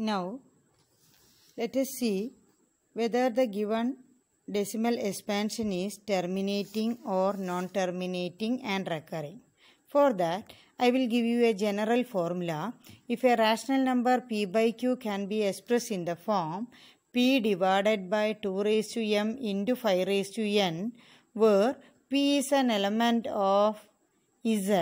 Now, let us see whether the given decimal expansion is terminating or non-terminating and recurring. For that, I will give you a general formula. If a rational number p by q can be expressed in the form p divided by 2 raised to m into 5 raised to n, where p is an element of z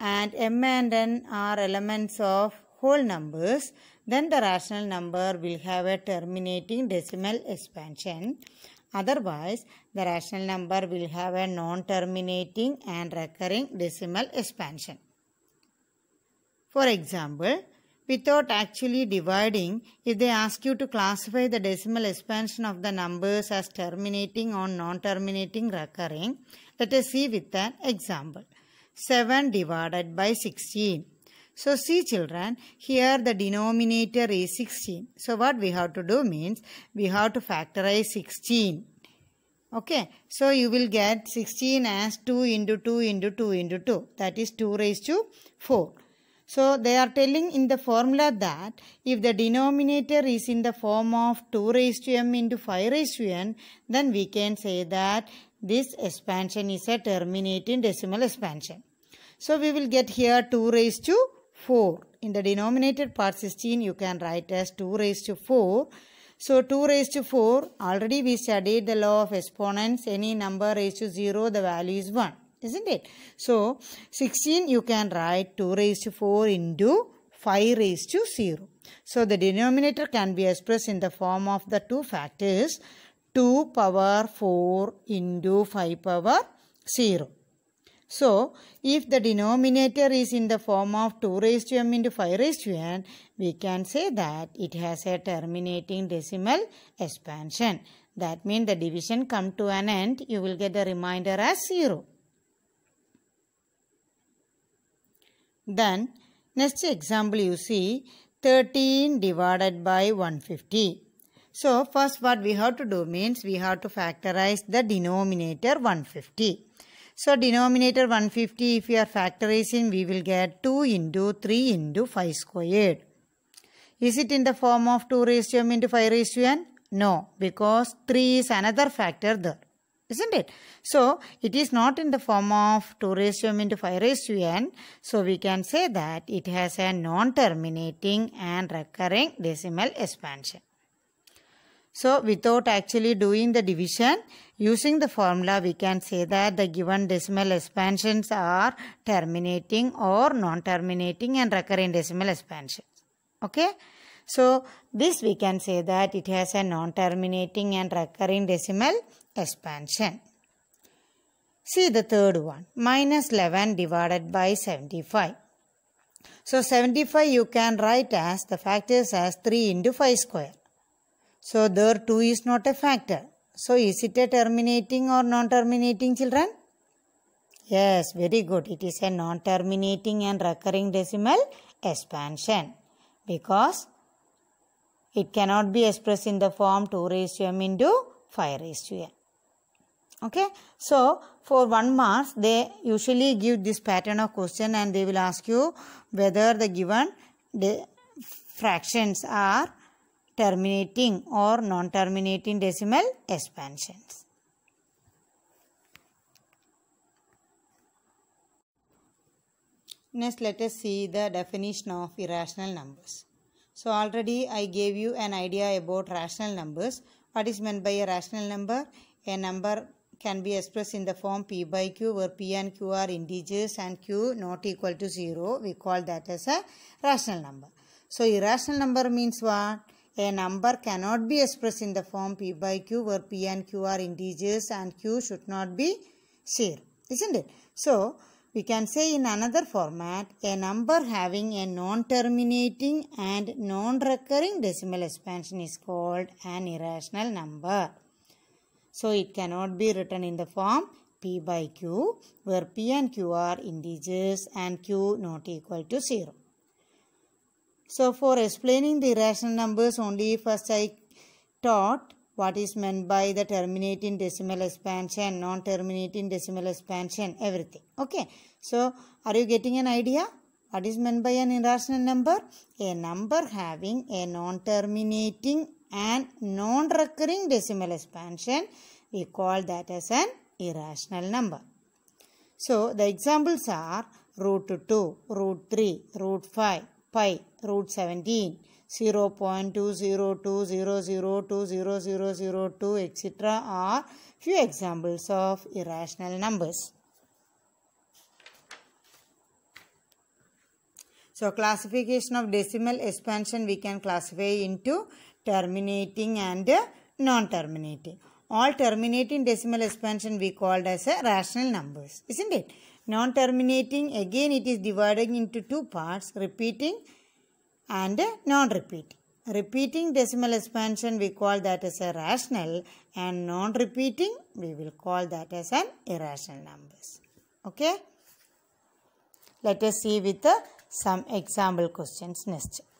and m and n are elements of whole numbers, then the rational number will have a terminating decimal expansion. Otherwise, the rational number will have a non-terminating and recurring decimal expansion. For example, without actually dividing, if they ask you to classify the decimal expansion of the numbers as terminating or non-terminating recurring, let us see with an example. 7 divided by 16. So see children, here the denominator is 16. So what we have to do means we have to factorize 16. Okay, so you will get 16 as 2 into 2 into 2 into 2. That is 2 raised to 4. So they are telling in the formula that if the denominator is in the form of 2 raised to m into 5 raised to n, then we can say that this expansion is a terminating decimal expansion. So we will get here 2 raised to 4. In the denominator part 16, you can write as 2 raised to 4. So 2 raised to 4, already we studied the law of exponents. Any number raised to 0, the value is 1. Isn't it? So 16, you can write 2 raised to 4 into 5 raised to 0. So the denominator can be expressed in the form of the two factors 2 power 4 into 5 power 0. So, if the denominator is in the form of 2 raised to m into 5 raised to n, we can say that it has a terminating decimal expansion. That means the division come to an end, you will get the remainder as 0. Then, next example you see, 13 divided by 150. So, first what we have to do means we have to factorize the denominator 150. So denominator 150 if we are factorizing we will get 2 into 3 into 5 squared. Is it in the form of 2 raised to m into 5 raised to n? No because 3 is another factor there. Isn't it? So it is not in the form of 2 raised to m into 5 raised to n. So we can say that it has a non-terminating and recurring decimal expansion. So without actually doing the division, using the formula we can say that the given decimal expansions are terminating or non-terminating and recurring decimal expansions. Okay. So this we can say that it has a non-terminating and recurring decimal expansion. See the third one, minus 11 divided by 75. So 75 you can write as the factors as 3 into 5 square. So there two is not a factor. So is it a terminating or non-terminating children? Yes, very good. It is a non-terminating and recurring decimal expansion because it cannot be expressed in the form 2 raised to m into 5 raised to n. Okay, so for one mark, they usually give this pattern of question and they will ask you whether the given fractions are terminating or non-terminating decimal expansions. Next, let us see the definition of irrational numbers. So, already I gave you an idea about rational numbers. What is meant by a rational number? A number can be expressed in the form p by q where p and q are integers and q not equal to 0. We call that as a rational number. So, irrational number means what? A number cannot be expressed in the form P by Q where P and Q are integers and Q should not be shared. Isn't it? So, we can say in another format, a number having a non-terminating and non-recurring decimal expansion is called an irrational number. So, it cannot be written in the form P by Q where P and Q are integers and Q not equal to 0. So for explaining the rational numbers only first I taught what is meant by the terminating decimal expansion, non-terminating decimal expansion, everything. Okay. So are you getting an idea? What is meant by an irrational number? A number having a non-terminating and non-recurring decimal expansion. We call that as an irrational number. So the examples are root 2, root 3, root 5, pi root 17 0 0.202002002 etc are few examples of irrational numbers. So classification of decimal expansion we can classify into terminating and non-terminating. All terminating decimal expansion we called as rational numbers, isn't it? non-terminating again it is divided into two parts repeating and non-repeating. Repeating decimal expansion we call that as a rational and non-repeating we will call that as an irrational numbers. Okay. Let us see with uh, some example questions next.